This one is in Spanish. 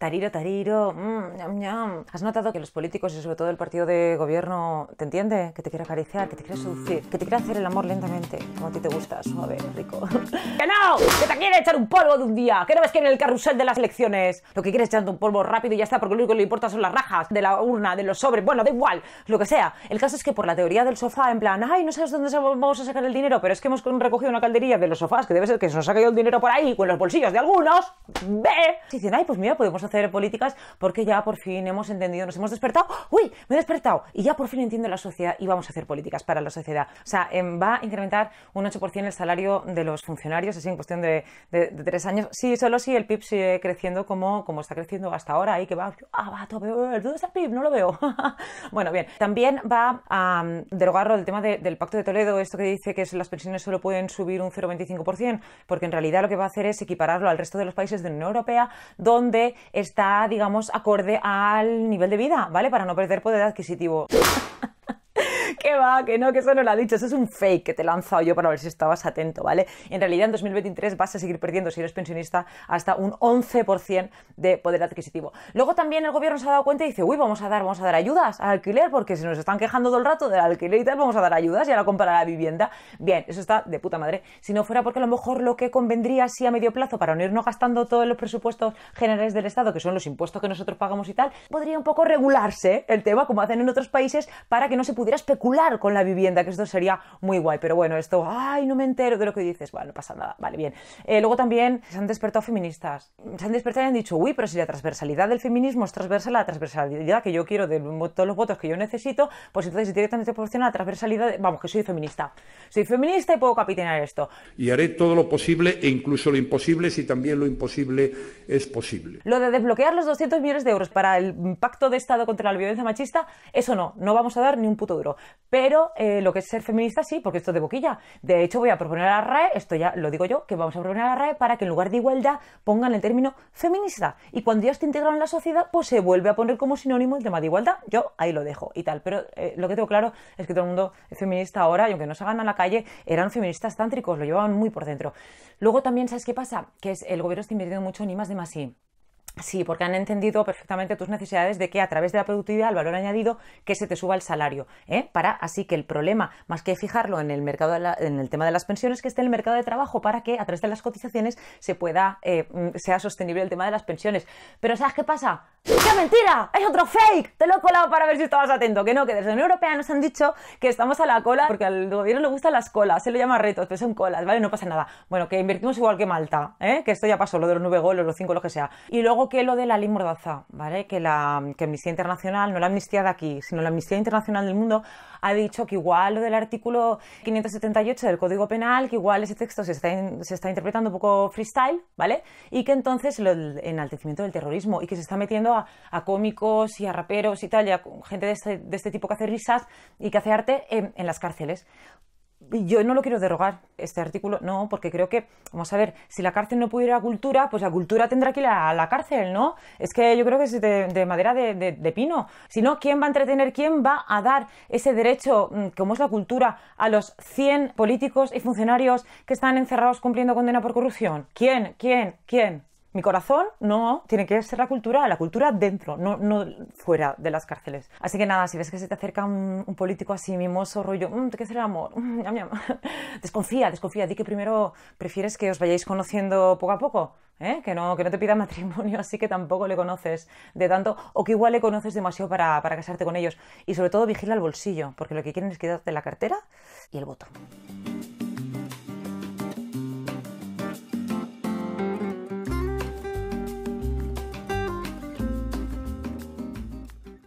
Tariro, tariro, mmm, ñam, ñam. ¿Has notado que los políticos y sobre todo el partido de gobierno te entiende? Que te quiere acariciar, que te quiere seducir, que te quiere hacer el amor lentamente, como a ti te gusta, suave, rico. ¡Que no! ¡Que te quiere echar un polvo de un día! ¡Que no ves que en el carrusel de las elecciones lo que quieres es echar un polvo rápido y ya está, porque lo único que le importa son las rajas de la urna, de los sobres, bueno, da igual, lo que sea. El caso es que por la teoría del sofá, en plan, ay, no sabes dónde vamos a sacar el dinero, pero es que hemos recogido una caldería de los sofás, que debe ser que se nos ha caído el dinero por ahí, con los bolsillos de algunos, ve. Dicen, ay, pues mira, podemos hacer políticas porque ya por fin hemos entendido, nos hemos despertado, uy, me he despertado y ya por fin entiendo la sociedad y vamos a hacer políticas para la sociedad. O sea, em, va a incrementar un 8% el salario de los funcionarios, así en cuestión de, tres años. Sí, solo si el PIB sigue creciendo como, como está creciendo hasta ahora y que va, ah, va, eh, el PIB? No lo veo. bueno, bien, también va a mm, derogarlo el tema del Pacto de Toledo, esto que dice que las pensiones solo pueden subir un 0,25%, porque en realidad lo que va a hacer es equipararlo al resto de los países de la Unión Europea, donde está, digamos, acorde al nivel de vida, ¿vale? Para no perder poder adquisitivo. que va, que no, que eso no lo ha dicho. Eso es un fake que te he lanzado yo para ver si estabas atento, ¿vale? En realidad, en 2023 vas a seguir perdiendo, si eres pensionista, hasta un 11% de poder adquisitivo. Luego también el gobierno se ha dado cuenta y dice, uy, vamos a dar, vamos a dar ayudas al alquiler, porque si nos están quejando todo el rato del alquiler y tal, vamos a dar ayudas y ahora la la vivienda. Bien, eso está de puta madre. Si no fuera porque a lo mejor lo que convendría así a medio plazo para no irnos gastando todos los presupuestos generales del Estado, que son los impuestos que nosotros pagamos y tal, podría un poco regularse el tema, como hacen en otros países, para que no se pudiera especular con la vivienda, que esto sería muy guay, pero bueno, esto, ay, no me entero de lo que dices, bueno, no pasa nada, vale, bien. Eh, luego también se han despertado feministas, se han despertado y han dicho, uy, pero si la transversalidad del feminismo es transversal la transversalidad que yo quiero de todos los votos que yo necesito, pues entonces directamente este proporciona la transversalidad, vamos, que soy feminista, soy feminista y puedo capitanear esto. Y haré todo lo posible e incluso lo imposible si también lo imposible es posible. Lo de desbloquear los 200 millones de euros para el pacto de Estado contra la violencia machista, eso no, no vamos a dar ni un puto duro. Pero eh, lo que es ser feminista, sí, porque esto es de boquilla. De hecho, voy a proponer a la RAE, esto ya lo digo yo, que vamos a proponer a la RAE para que en lugar de igualdad pongan el término feminista. Y cuando ya te integrado en la sociedad, pues se vuelve a poner como sinónimo el tema de igualdad. Yo ahí lo dejo y tal. Pero eh, lo que tengo claro es que todo el mundo es feminista ahora, y aunque no se hagan a la calle, eran feministas tántricos, lo llevaban muy por dentro. Luego también, ¿sabes qué pasa? Que es, el gobierno está invirtiendo mucho en más de más I. Sí, porque han entendido perfectamente tus necesidades de que a través de la productividad, el valor añadido, que se te suba el salario. ¿eh? Para así que el problema, más que fijarlo en el mercado en el tema de las pensiones, que esté en el mercado de trabajo para que a través de las cotizaciones se pueda eh, mm, sea sostenible el tema de las pensiones. Pero ¿sabes qué pasa? ¡Qué mentira! ¡Es otro fake! Te lo he colado para ver si estabas atento. Que no, que desde la Unión Europea nos han dicho que estamos a la cola porque al gobierno le gustan las colas. Se lo llama retos, pero son colas, ¿vale? No pasa nada. Bueno, que invertimos igual que Malta, ¿eh? Que esto ya pasó, lo de los nueve goles, los cinco, lo que sea. Y luego que lo de la ley mordaza, ¿vale? Que la que Amnistía Internacional, no la amnistía de aquí, sino la Amnistía Internacional del mundo, ha dicho que igual lo del artículo 578 del Código Penal, que igual ese texto se está, interpretando un poco freestyle, ¿vale? Y que entonces el enaltecimiento del terrorismo y que se está metiendo a, cómicos y a raperos y tal, gente este, de este, tipo que hace risas y que hace arte en, las cárceles yo no lo quiero derogar, este artículo, no, porque creo que, vamos a ver, si la cárcel no pudiera cultura, pues la cultura tendrá que ir a la cárcel, ¿no? Es que yo creo que es de, madera de, de, pino. Si no, ¿quién va a entretener, quién va a dar ese derecho, mm, como es la cultura, a los 100 políticos y funcionarios que están encerrados cumpliendo condena por corrupción? ¿Quién? ¿Quién? ¿Quién? Mi corazón no tiene que ser la cultura, la cultura dentro, no, no fuera de las cárceles. Así que nada, si ves que se te acerca un, político así mimoso, rollo, mmm, ¿qué será el amor? Mm, desconfía, desconfía, di que primero prefieres que os vayáis conociendo poco a poco. ¿eh? que, no, que no te pida matrimonio, así que tampoco le conoces de tanto, o que igual le conoces demasiado para, casarte con ellos. Y sobre todo vigila el bolsillo, porque lo que quieren es quedarte la cartera y el voto.